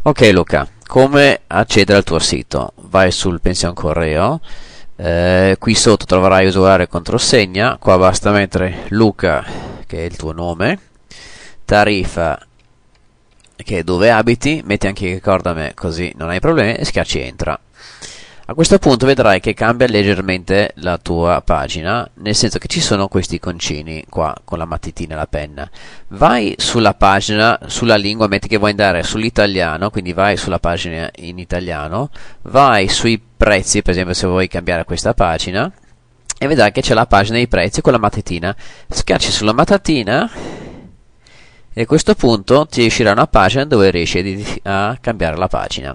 Ok Luca, come accedere al tuo sito? Vai sul pensione correo, eh, qui sotto troverai usuario e controsegna, qua basta mettere Luca che è il tuo nome, tariffa che è dove abiti, metti anche che ricorda me così non hai problemi e schiacci entra. A questo punto vedrai che cambia leggermente la tua pagina, nel senso che ci sono questi concini qua con la matitina e la penna. Vai sulla pagina, sulla lingua, metti che vuoi andare sull'italiano, quindi vai sulla pagina in italiano, vai sui prezzi, per esempio se vuoi cambiare questa pagina, e vedrai che c'è la pagina dei prezzi con la matitina. Schiacci sulla matatina e a questo punto ti uscirà una pagina dove riesci a cambiare la pagina.